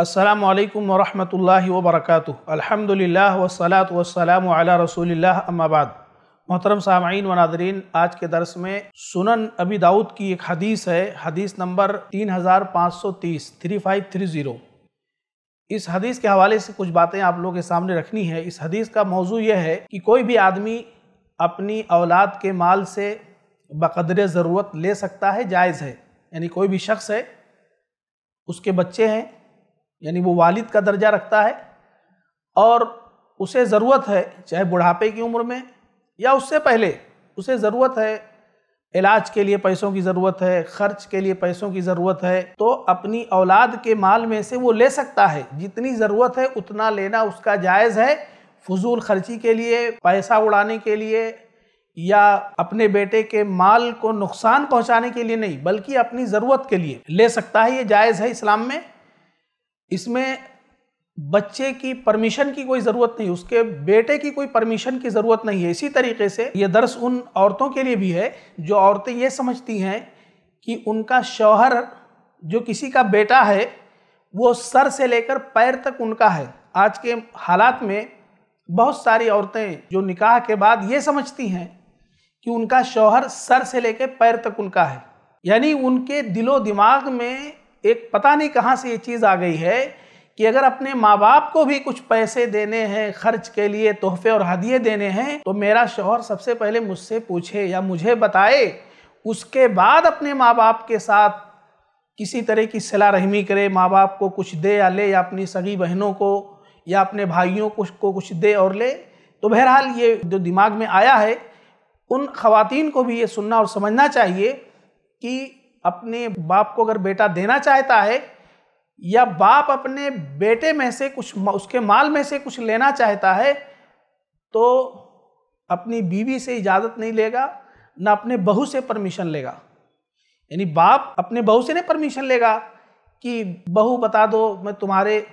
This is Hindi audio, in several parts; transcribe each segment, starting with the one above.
अस्सलाम वालेकुम वरहमतुल्लाहि वबरकातुह अल्हम्दुलिल्लाह वस्सलातु वस्सलामु अला रसूलिल्लाह अम्मा बाद मोहतरम सामीन व नादरीन आज के दर्स में सुनन अबी दाऊद की एक हदीस है हदीस नंबर तीन हज़ार पाँच सौ तीस थ्री फाइव थ्री ज़ीरो इस हदीस के हवाले से कुछ बातें आप लोगों के सामने रखनी है इस हदीस का मौजू यह है कि कोई भी आदमी अपनी औलाद के माल से बकदर ज़रूरत ले सकता है जायज़ है यानी कोई भी शख्स है उसके बच्चे हैं यानी वो वालिद का दर्जा रखता है और उसे ज़रूरत है चाहे बुढ़ापे की उम्र में या उससे पहले उसे ज़रूरत है इलाज के लिए पैसों की ज़रूरत है खर्च के लिए पैसों की ज़रूरत है तो अपनी औलाद के माल में से वो ले सकता है जितनी ज़रूरत है उतना लेना उसका जायज़ है फजूल खर्ची के लिए पैसा उड़ाने के लिए या अपने बेटे के माल को नुकसान पहुंचाने के लिए नहीं बल्कि अपनी ज़रूरत के लिए ले सकता है ये जायज़ है इस्लाम में इसमें बच्चे की परमिशन की कोई ज़रूरत नहीं उसके बेटे की कोई परमिशन की ज़रूरत नहीं है इसी तरीके से ये दर्स उन औरतों के लिए भी है जो औरतें ये समझती हैं कि उनका शौहर जो किसी का बेटा है वो सर से लेकर पैर तक उनका है आज के हालात में बहुत सारी औरतें जो निकाह के बाद ये समझती हैं कि उनका शौहर सर से लेकर पैर तक उनका है यानी उनके दिलो दिमाग में एक पता नहीं कहाँ से ये चीज़ आ गई है कि अगर अपने माँ बाप को भी कुछ पैसे देने हैं खर्च के लिए तोहफे और हदिये देने हैं तो मेरा शोहर सबसे पहले मुझसे पूछे या मुझे बताए उसके बाद अपने माँ बाप के साथ किसी तरह की सलाह रहमी करे माँ बाप को कुछ दे या ले या अपनी सगी बहनों को या अपने भाइयों को को कुछ दे और ले तो बहरहाल ये जो दिमाग में आया है उन खातन को भी ये सुनना और समझना चाहिए कि अपने बाप को अगर बेटा देना चाहता है या बाप अपने बेटे में से कुछ उसके माल में से कुछ लेना चाहता है तो अपनी बीवी से इजाज़त नहीं लेगा ना अपने बहू से परमिशन लेगा यानी बाप अपने बहू से नहीं परमिशन लेगा कि बहू बता दो मैं तुम्हारे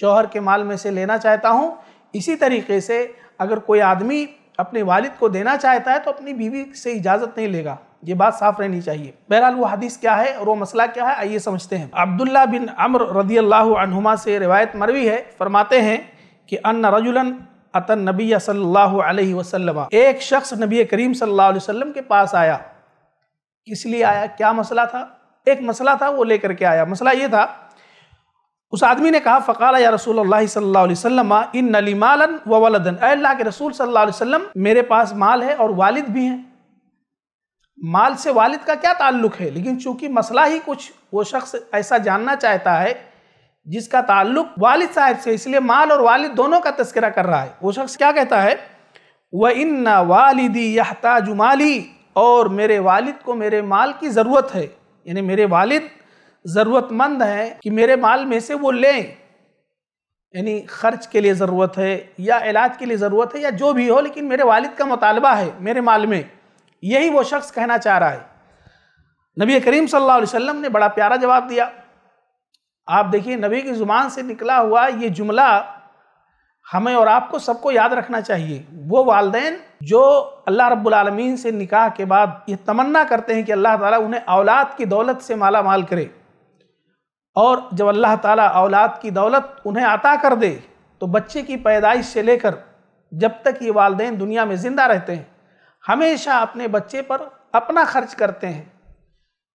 शोहर के माल में से लेना चाहता हूँ इसी तरीके से अगर कोई आदमी अपने वालिद को देना चाहता है तो अपनी बीवी से इजाज़त नहीं लेगा ये बात साफ रहनी चाहिए बहरहाल वो हदीस क्या है और वो मसला क्या है आइए समझते हैं अब्दुल्ला बिन अमर रदी अल्लाहमा से रिवायत मरवी है फरमाते हैं कि अन रजुलन अतन नबी सल्लल्लाहु अलैहि वसल्लम एक शख्स नबी करीम सल्लल्लाहु अलैहि वसल्लम के पास आया किस लिए आया क्या मसला था एक मसला था वो लेकर के आया मसला ये था उस आदमी ने कहा फ़काल या रसूल अल्लाह सल्लल्लाहु अलैहि वसल्लम इन नली मालन व वलदन अल्लाह के रसूल सल्लल्लाहु अलैहि वसल्लम मेरे पास माल है और वालिद भी हैं माल से वालिद का क्या ताल्लुक है लेकिन चूंकि मसला ही कुछ वो शख्स ऐसा जानना चाहता है जिसका ताल्लुक वालिद साहब से इसलिए माल और वालिद दोनों का तस्करा कर रहा है वो शख्स क्या कहता है व इन्ना वालिदी यह और मेरे वालिद को मेरे माल की ज़रूरत है यानी मेरे वालिद ज़रूरतमंद हैं कि मेरे माल में से वो लें यानी खर्च के लिए ज़रूरत है या इलाज के लिए ज़रूरत है या जो भी हो लेकिन मेरे वालिद का मुतालबा है मेरे माल में यही वो शख्स कहना चाह रहा है नबी करीम सल्लल्लाहु अलैहि वसल्लम ने बड़ा प्यारा जवाब दिया आप देखिए नबी की ज़ुबान से निकला हुआ ये जुमला हमें और आपको सबको याद रखना चाहिए वो वालदेन जो अल्लाह रब्बुल से निकाह के बाद ये तमन्ना करते हैं कि अल्लाह ताला उन्हें औलाद की दौलत से माला माल करे और जब अल्लाह ताला औलाद की दौलत उन्हें अता कर दे तो बच्चे की पैदाइश से लेकर जब तक ये वालदेन दुनिया में ज़िंदा रहते हैं हमेशा अपने बच्चे पर अपना खर्च करते हैं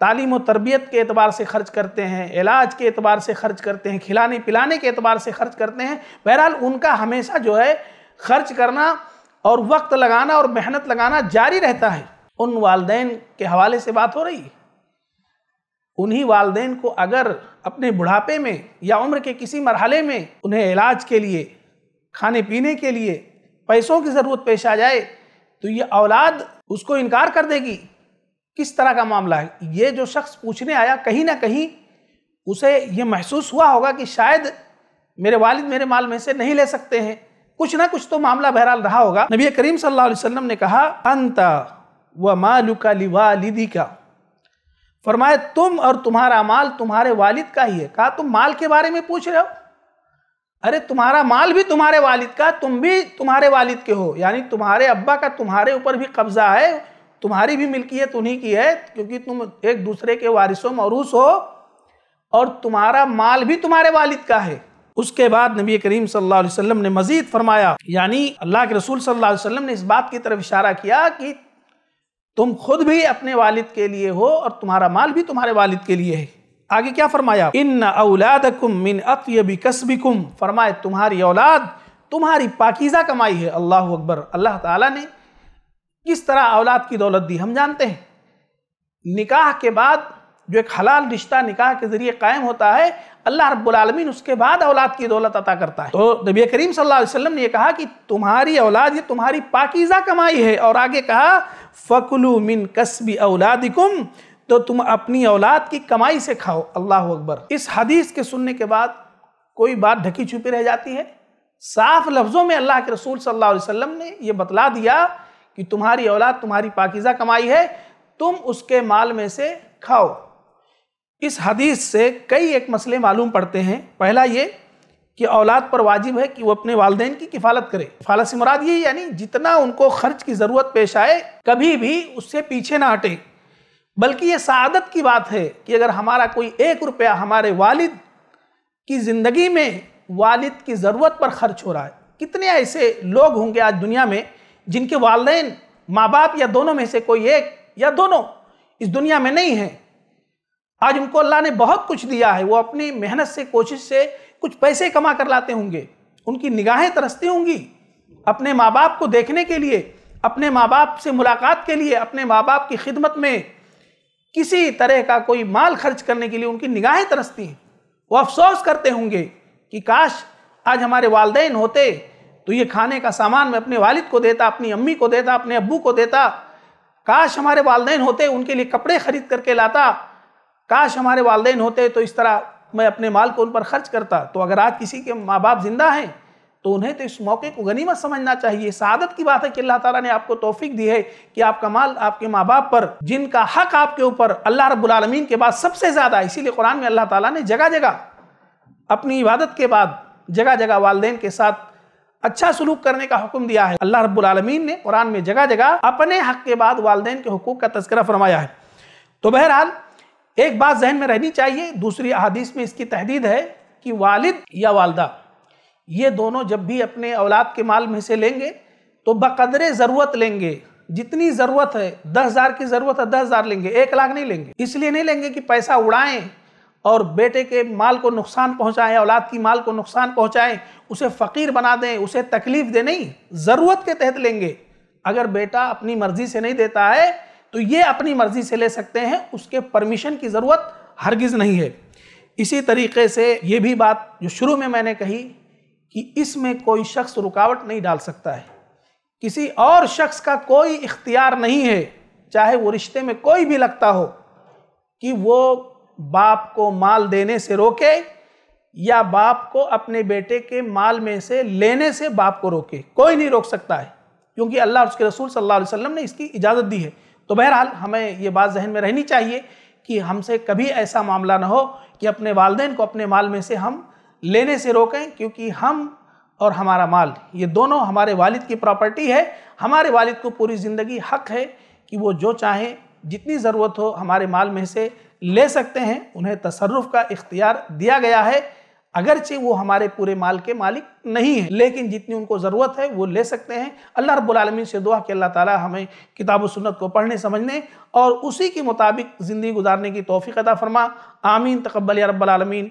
तालीम और तरबियत के अतबार से खर्च करते हैं इलाज के अतबार से खर्च करते हैं खिलाने पिलाने के अतबार से खर्च करते हैं बहरहाल उनका हमेशा जो है खर्च करना और वक्त लगाना और मेहनत लगाना जारी रहता है उन वालदेन के हवाले से बात हो रही है उन्हीं वालदेन को अगर अपने बुढ़ापे में या उम्र के किसी मरहले में उन्हें इलाज के लिए खाने पीने के लिए पैसों की ज़रूरत पेश आ जाए तो ये औलाद उसको इनकार कर देगी किस तरह का मामला है ये जो शख्स पूछने आया कहीं ना कहीं उसे ये महसूस हुआ होगा कि शायद मेरे वालिद मेरे माल में से नहीं ले सकते हैं कुछ ना कुछ तो मामला बहरहाल रहा होगा नबी करीम सल्लल्लाहु अलैहि वसल्लम ने कहा अंत व मालुका लिवालिदी का फरमाया तुम और तुम्हारा माल तुम्हारे वालिद का ही है कहा तुम माल के बारे में पूछ रहे हो अरे तुम्हारा माल भी तुम्हारे वालिद का तुम भी तुम्हारे वालिद के हो यानी तुम्हारे अब्बा का तुम्हारे ऊपर भी कब्जा है तुम्हारी भी मिल्कियत उन्हीं की है क्योंकि तुम एक दूसरे के वारिस मरूस हो और तुम्हारा माल भी तुम्हारे वालिद का है उसके बाद नबी करीम सल्लल्लाहु अलैहि वसल्लम ने मज़ीद फरमाया यानी अल्लाह के रसूल सल्लल्लाहु अलैहि वसल्लम ने इस बात की तरफ इशारा किया कि तुम खुद भी अपने वालिद के लिए हो और तुम्हारा माल भी तुम्हारे वालिद के लिए है आगे क्या फरमाया इन औलादकुम मिन अतयबी कसबिकुम फरमाए तुम्हारी औलाद तुम्हारी पाकिज़ा कमाई है अल्लाह अकबर अल्लाह ताला ने किस तरह औलाद की दौलत दी हम जानते हैं निकाह के बाद जो एक हलाल रिश्ता निकाह के ज़रिए कायम होता है अल्लाह रब्बुलआलमीन उसके बाद औलाद की दौलत अता करता है तो नबी करीम सल्लल्लाहु अलैहि वसल्लम ने कहा कि तुम्हारी औलाद ये तुम्हारी पाकिज़ा कमाई है और आगे कहा फकुलू मिन कस्बी औलादिकुम तो तुम अपनी औलाद की कमाई से खाओ अल्लाह अकबर इस हदीस के सुनने के बाद कोई बात ढकी छुपी रह जाती है साफ लफ्ज़ों में अल्लाह के रसूल सल्लल्लाहु अलैहि वसल्लम ने यह बतला दिया कि तुम्हारी औलाद तुम्हारी पाकिज़ा कमाई है तुम उसके माल में से खाओ इस हदीस से कई एक मसले मालूम पड़ते हैं पहला ये कि औलाद पर वाजिब है कि वो अपने वालदेन की किफ़ालत करे फालत से मुराद ये यानी जितना उनको खर्च की ज़रूरत पेश आए कभी भी उससे पीछे ना हटे बल्कि ये सादत की बात है कि अगर हमारा कोई एक रुपया हमारे वालिद की ज़िंदगी में वालिद की ज़रूरत पर खर्च हो रहा है कितने ऐसे लोग होंगे आज दुनिया में जिनके वालदे माँ बाप या दोनों में से कोई एक या दोनों इस दुनिया में नहीं हैं आज उनको अल्लाह ने बहुत कुछ दिया है वो अपनी मेहनत से कोशिश से कुछ पैसे कमा कर लाते होंगे उनकी निगाहें तरसती होंगी अपने माँ बाप को देखने के लिए अपने माँ बाप से मुलाकात के लिए अपने माँ बाप की खिदमत में किसी तरह का कोई माल खर्च करने के लिए उनकी निगाहें तरसती हैं वो अफसोस करते होंगे कि काश आज हमारे वालदेन होते तो ये खाने का सामान मैं अपने वालिद को देता अपनी अम्मी को देता अपने अब्बू को देता काश हमारे वालदेन होते उनके लिए कपड़े खरीद करके लाता काश हमारे वालदेन होते तो इस तरह मैं अपने माल को उन पर खर्च करता तो अगर आज किसी के माँ बाप जिंदा हैं तो उन्हें तो इस मौके को गनीमत समझना चाहिए शादत की बात है कि अल्लाह ताला ने आपको तोफीक दी है कि आपका माल आपके माँ बाप पर जिनका हक आपके ऊपर अल्लाह रबालमीन के बाद सबसे ज़्यादा इसीलिए कुरान में अल्लाह ताला ने जगह जगह अपनी इबादत के बाद जगह जगह वालदे के साथ अच्छा सलूक करने का हुक्म दिया है अल्लाह रबालमीन ने कुरान में जगह जगह अपने हक के बाद वालदे के हकूक़ का तस्करा फरमाया है तो बहरहाल एक बात जहन में रहनी चाहिए दूसरी अदीस में इसकी तहदीद है कि वालिद या वालदा ये दोनों जब भी अपने औलाद के माल में से लेंगे तो बकदरे ज़रूरत लेंगे जितनी ज़रूरत है दस हज़ार की ज़रूरत है दस हज़ार लेंगे एक लाख नहीं लेंगे इसलिए नहीं लेंगे कि पैसा उड़ाएं और बेटे के माल को नुकसान पहुंचाएं औलाद की माल को नुकसान पहुंचाएं उसे फ़कीर बना दें उसे तकलीफ़ दें नहीं ज़रूरत के तहत लेंगे अगर बेटा अपनी मर्ज़ी से नहीं देता है तो ये अपनी मर्ज़ी से ले सकते हैं उसके परमिशन की ज़रूरत हरगिज़ नहीं है इसी तरीके से ये भी बात जो शुरू में मैंने कही कि इसमें कोई शख्स रुकावट नहीं डाल सकता है किसी और शख्स का कोई इख्तियार नहीं है चाहे वो रिश्ते में कोई भी लगता हो कि वो बाप को माल देने से रोके या बाप को अपने बेटे के माल में से लेने से बाप को रोके कोई नहीं रोक सकता है क्योंकि अल्लाह उसके रसूल सल्लल्लाहु अलैहि वसल्लम ने इसकी इजाज़त दी है तो बहरहाल हमें ये बात जहन में रहनी चाहिए कि हमसे कभी ऐसा मामला ना हो कि अपने वालदेन को अपने माल में से हम लेने से रोकें क्योंकि हम और हमारा माल ये दोनों हमारे वालिद की प्रॉपर्टी है हमारे वालिद को पूरी ज़िंदगी हक है कि वो जो चाहें जितनी ज़रूरत हो हमारे माल में से ले सकते हैं उन्हें तसरफ का इख्तियार दिया गया है अगरचे वो हमारे पूरे माल के मालिक नहीं हैं लेकिन जितनी उनको ज़रूरत है वो ले सकते हैं अल्लाह रब्बुल से दुआ कि अल्लाह ताला हमें किताब सुन्नत को पढ़ने समझने और उसी के मुताबिक ज़िंदगी गुजारने की तोफ़ी अदा फरमा आमीन तकबल रबालमीन